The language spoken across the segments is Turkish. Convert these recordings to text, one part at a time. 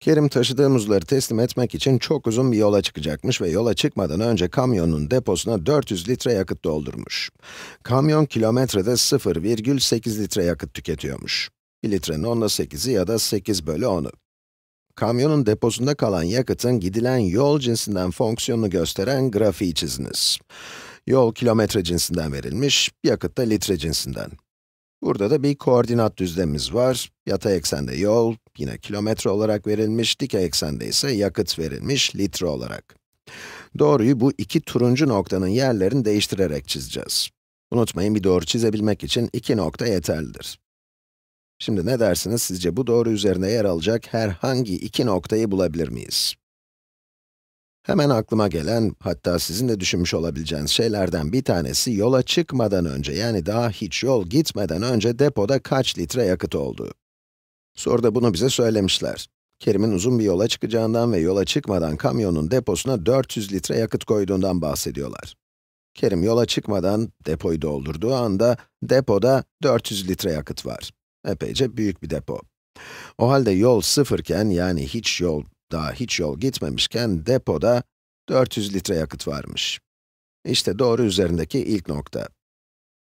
Kerim taşıdığı muzları teslim etmek için çok uzun bir yola çıkacakmış ve yola çıkmadan önce kamyonun deposuna 400 litre yakıt doldurmuş. Kamyon kilometrede 0,8 litre yakıt tüketiyormuş. 1 litrenin 10'la 8'i ya da 8 bölü 10'u. Kamyonun deposunda kalan yakıtın gidilen yol cinsinden fonksiyonunu gösteren grafiği çiziniz. Yol kilometre cinsinden verilmiş, yakıt da litre cinsinden. Burada da bir koordinat düzlemimiz var. Yatay eksende yol, yine kilometre olarak verilmiş, dikey eksende ise yakıt verilmiş litre olarak. Doğruyu bu iki turuncu noktanın yerlerini değiştirerek çizeceğiz. Unutmayın bir doğru çizebilmek için iki nokta yeterlidir. Şimdi ne dersiniz, sizce bu doğru üzerinde yer alacak herhangi iki noktayı bulabilir miyiz? Hemen aklıma gelen, hatta sizin de düşünmüş olabileceğiniz şeylerden bir tanesi, yola çıkmadan önce, yani daha hiç yol gitmeden önce depoda kaç litre yakıt oldu? Soruda bunu bize söylemişler. Kerim'in uzun bir yola çıkacağından ve yola çıkmadan kamyonun deposuna 400 litre yakıt koyduğundan bahsediyorlar. Kerim yola çıkmadan depoyu doldurduğu anda depoda 400 litre yakıt var. Epeyce büyük bir depo. O halde yol sıfırken yani hiç yol daha hiç yol gitmemişken depoda 400 litre yakıt varmış. İşte doğru üzerindeki ilk nokta.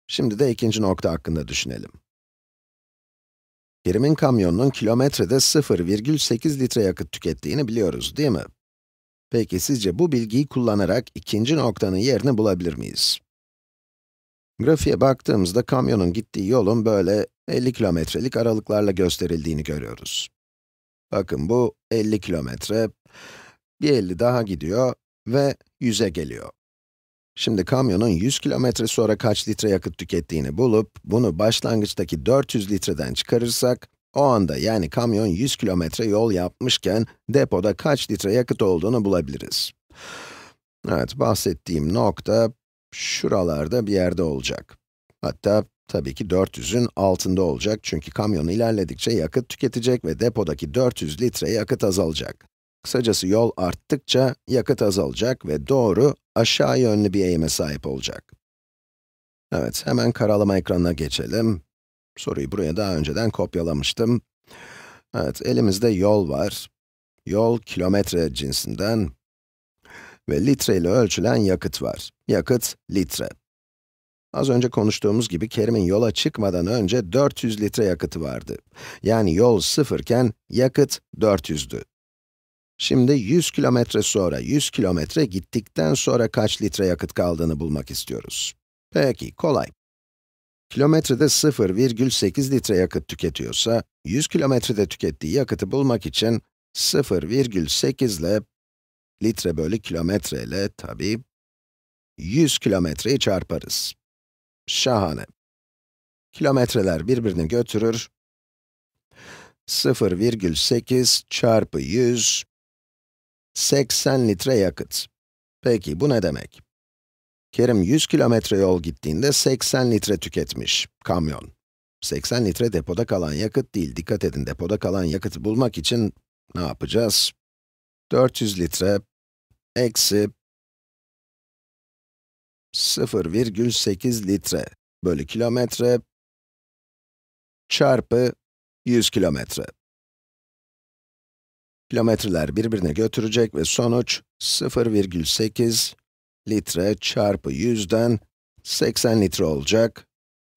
Şimdi de ikinci nokta hakkında düşünelim. Kerim'in kamyonunun kilometrede 0,8 litre yakıt tükettiğini biliyoruz, değil mi? Peki sizce bu bilgiyi kullanarak ikinci noktanın yerini bulabilir miyiz? Grafiğe baktığımızda kamyonun gittiği yolun böyle 50 kilometrelik aralıklarla gösterildiğini görüyoruz. Bakın bu 50 kilometre, bir 50 daha gidiyor ve 100'e geliyor. Şimdi kamyonun 100 kilometre sonra kaç litre yakıt tükettiğini bulup, bunu başlangıçtaki 400 litreden çıkarırsak, o anda yani kamyon 100 kilometre yol yapmışken depoda kaç litre yakıt olduğunu bulabiliriz. Evet, bahsettiğim nokta şuralarda bir yerde olacak. Hatta Tabii ki 400'ün altında olacak çünkü kamyon ilerledikçe yakıt tüketecek ve depodaki 400 litre yakıt azalacak. Kısacası yol arttıkça yakıt azalacak ve doğru aşağı yönlü bir eğime sahip olacak. Evet, hemen karalama ekranına geçelim. Soruyu buraya daha önceden kopyalamıştım. Evet, elimizde yol var. Yol kilometre cinsinden ve litre ile ölçülen yakıt var. Yakıt litre. Az önce konuştuğumuz gibi Kerim'in yola çıkmadan önce 400 litre yakıtı vardı. Yani yol sıfırken yakıt 400'dü. Şimdi 100 kilometre sonra, 100 kilometre gittikten sonra kaç litre yakıt kaldığını bulmak istiyoruz. Peki, kolay. Kilometrede 0,8 litre yakıt tüketiyorsa, 100 kilometrede tükettiği yakıtı bulmak için 0,8 ile litre bölü kilometre ile tabii 100 kilometreyi çarparız. Şahane. Kilometreler birbirini götürür. 0,8 çarpı 100, 80 litre yakıt. Peki bu ne demek? Kerim 100 kilometre yol gittiğinde 80 litre tüketmiş, kamyon. 80 litre depoda kalan yakıt değil, dikkat edin depoda kalan yakıtı bulmak için ne yapacağız? 400 litre eksi 0,8 litre bölü kilometre çarpı 100 kilometre. Kilometreler birbirine götürecek ve sonuç 0,8 litre çarpı 100'den 80 litre olacak.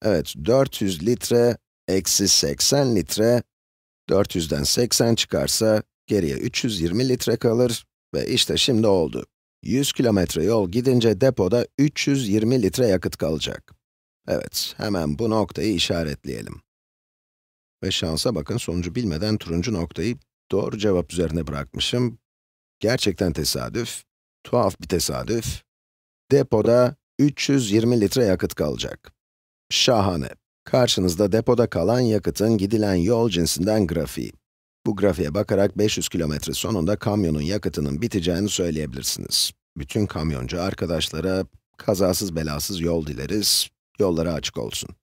Evet, 400 litre eksi 80 litre, 400'den 80 çıkarsa geriye 320 litre kalır ve işte şimdi oldu. 100 kilometre yol gidince depoda 320 litre yakıt kalacak. Evet, hemen bu noktayı işaretleyelim. Ve şansa bakın, sonucu bilmeden turuncu noktayı doğru cevap üzerine bırakmışım. Gerçekten tesadüf, tuhaf bir tesadüf. Depoda 320 litre yakıt kalacak. Şahane. Karşınızda depoda kalan yakıtın gidilen yol cinsinden grafiği. Bu grafiğe bakarak 500 kilometre sonunda kamyonun yakıtının biteceğini söyleyebilirsiniz. Bütün kamyoncu arkadaşlara kazasız belasız yol dileriz, Yollara açık olsun.